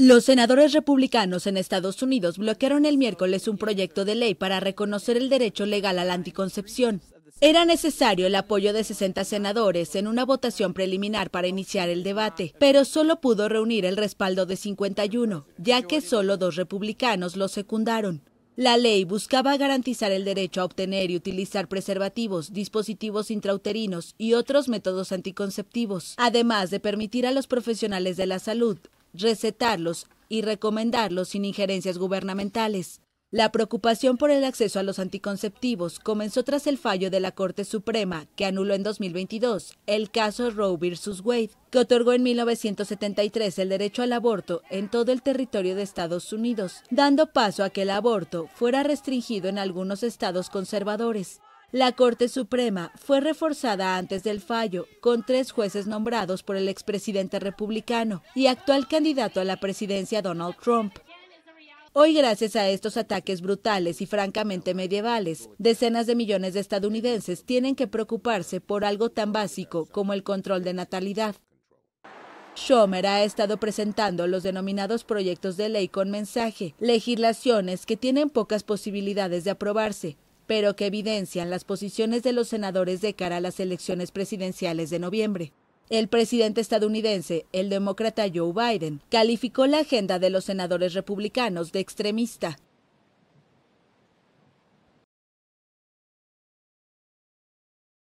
Los senadores republicanos en Estados Unidos bloquearon el miércoles un proyecto de ley para reconocer el derecho legal a la anticoncepción. Era necesario el apoyo de 60 senadores en una votación preliminar para iniciar el debate, pero solo pudo reunir el respaldo de 51, ya que solo dos republicanos lo secundaron. La ley buscaba garantizar el derecho a obtener y utilizar preservativos, dispositivos intrauterinos y otros métodos anticonceptivos, además de permitir a los profesionales de la salud recetarlos y recomendarlos sin injerencias gubernamentales. La preocupación por el acceso a los anticonceptivos comenzó tras el fallo de la Corte Suprema, que anuló en 2022 el caso Roe vs. Wade, que otorgó en 1973 el derecho al aborto en todo el territorio de Estados Unidos, dando paso a que el aborto fuera restringido en algunos estados conservadores. La Corte Suprema fue reforzada antes del fallo, con tres jueces nombrados por el expresidente republicano y actual candidato a la presidencia Donald Trump. Hoy, gracias a estos ataques brutales y francamente medievales, decenas de millones de estadounidenses tienen que preocuparse por algo tan básico como el control de natalidad. Schomer ha estado presentando los denominados proyectos de ley con mensaje, legislaciones que tienen pocas posibilidades de aprobarse, pero que evidencian las posiciones de los senadores de cara a las elecciones presidenciales de noviembre. El presidente estadounidense, el demócrata Joe Biden, calificó la agenda de los senadores republicanos de extremista